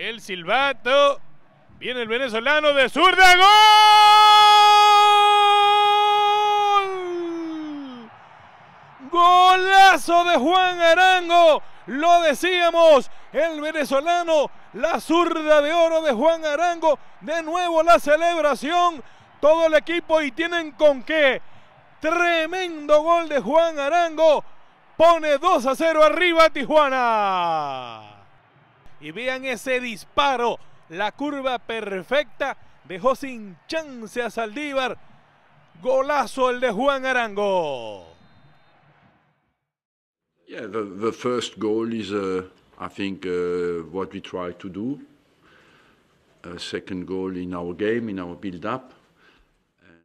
El silbato. Viene el venezolano de zurda. ¡Gol! Golazo de Juan Arango. Lo decíamos. El venezolano. La zurda de oro de Juan Arango. De nuevo la celebración. Todo el equipo y tienen con qué. Tremendo gol de Juan Arango. Pone 2 a 0 arriba Tijuana. Y vean ese disparo. La curva perfecta dejó sin chance a Saldívar. Golazo el de Juan Arango. Yeah, the, first goal is, uh, I think, uh, what we try to do. A uh, second goal in our game, in our build-up.